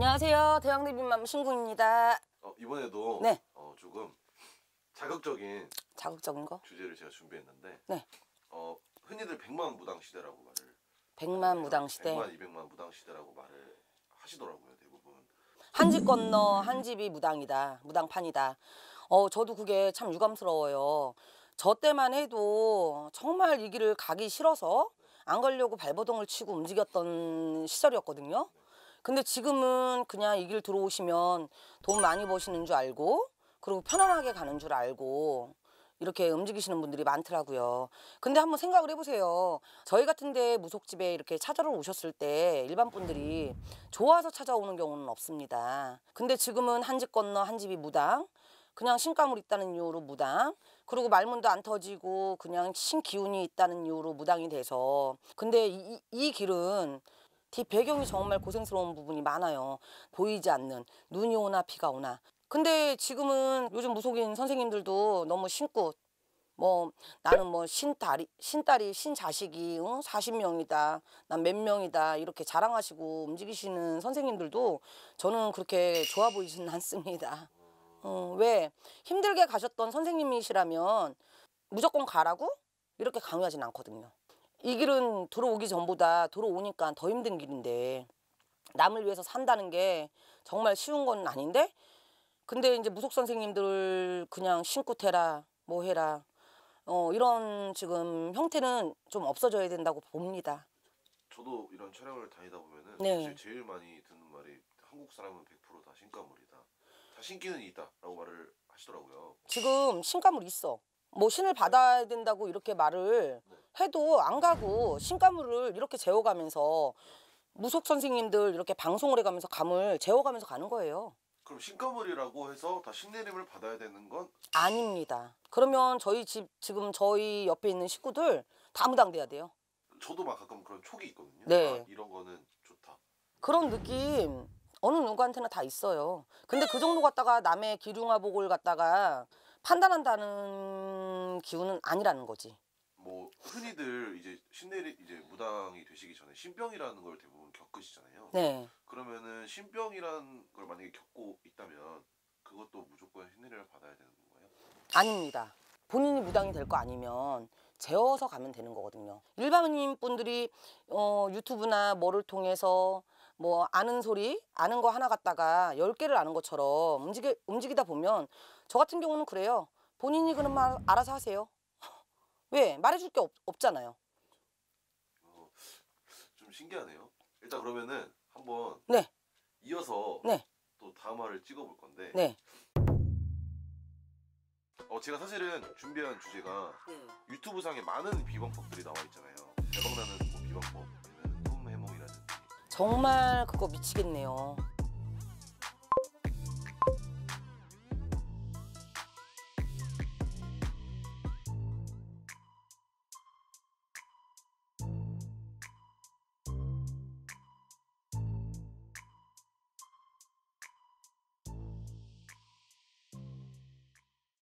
안녕하세요. 대왕리빈맘 신구입니다. 어, 이번에도 네. 어, 조금 자극적인 자극적인 거 주제를 제가 준비했는데 네. 어, 흔히들 1만 무당 시대라고 말을 1만 무당 시대 1만2 0만 무당 시대라고 말을 하시더라고요 대부분 한 집 건너 한 집이 무당이다 무당판이다 어 저도 그게 참 유감스러워요 저 때만 해도 정말 이 길을 가기 싫어서 안 가려고 발버둥을 치고 움직였던 시절이었거든요 네. 근데 지금은 그냥 이 길 들어오시면 돈 많이 버시는 줄 알고 그리고 편안하게 가는 줄 알고 이렇게 움직이시는 분들이 많더라고요. 근데 한번 생각을 해보세요. 저희 같은데 무속집에 이렇게 찾아러 오셨을 때 일반 분들이 좋아서 찾아오는 경우는 없습니다. 근데 지금은 한 집 건너 한 집이 무당, 그냥 신가물 있다는 이유로 무당, 그리고 말문도 안 터지고 그냥 신기운이 있다는 이유로 무당이 돼서 근데 이, 이 길은 뒷 배경이 정말 고생스러운 부분이 많아요. 보이지 않는 눈이 오나 비가 오나. 근데 지금은 요즘 무속인 선생님들도 너무 신고 뭐 나는 뭐 신딸이 신딸이 신자식이 응? 40명이다 난 몇 명이다 이렇게 자랑하시고 움직이시는 선생님들도 저는 그렇게 좋아 보이지 않습니다. 어, 왜 힘들게 가셨던 선생님이시라면 무조건 가라고 이렇게 강요하진 않거든요. 이 길은 들어오기 전보다 들어오니까 더 힘든 길인데 남을 위해서 산다는 게 정말 쉬운 건 아닌데 근데 이제 무속 선생님들 그냥 신고태라 뭐 해라 어, 이런 지금 형태는 좀 없어져야 된다고 봅니다. 저도 이런 촬영을 다니다 보면은 네. 사실 제일 많이 듣는 말이 한국 사람은 100%다 신가물이다. 다 신기는 있다라고 말을 하시더라고요. 지금 신가물 있어. 뭐 신을 받아야 된다고 이렇게 말을 네. 해도 안 가고 신가물을 이렇게 재워가면서 무속 선생님들 이렇게 방송을 해가면서 감을 재워가면서 가는 거예요. 그럼 신가물이라고 해서 다 신내림을 받아야 되는 건 아닙니다. 그러면 저희 집 지금 저희 옆에 있는 식구들 다 무당돼야 돼요. 저도 막 가끔 그런 촉이 있거든요. 네. 아, 이런 거는 좋다. 그런 느낌 어느 누구한테나 다 있어요. 근데 그 정도 갖다가 남의 기륭화복을 갖다가 판단한다는 기운은 아니라는 거지. 뭐 흔히들 이제 신내리 이제 무당이 되시기 전에 신병이라는 걸 대부분 겪으시잖아요. 네. 그러면은 신병이라는 걸 만약에 겪고 있다면 그것도 무조건 신내리를 받아야 되는 건가요? 아닙니다. 본인이 무당이 될 거 아니면 재워서 가면 되는 거거든요. 일반인 분들이 어, 유튜브나 뭐를 통해서 뭐 아는 소리, 아는 거 하나 갖다가 열개를 아는 것처럼 움직이, 움직이다 보면 저 같은 경우는 그래요. 본인이 그런 말 알아서 하세요. 왜? 말해줄 게 없, 없잖아요. 어, 좀 신기하네요. 일단 그러면은 한번 네. 이어서 네. 또 다음 화를 찍어볼 건데 네. 어, 제가 사실은 준비한 주제가 네. 유튜브상에 많은 비방법들이 나와 있잖아요. 대박나는 뭐 비방법, 아니면 꿈 해몽이라든지 정말 그거 미치겠네요.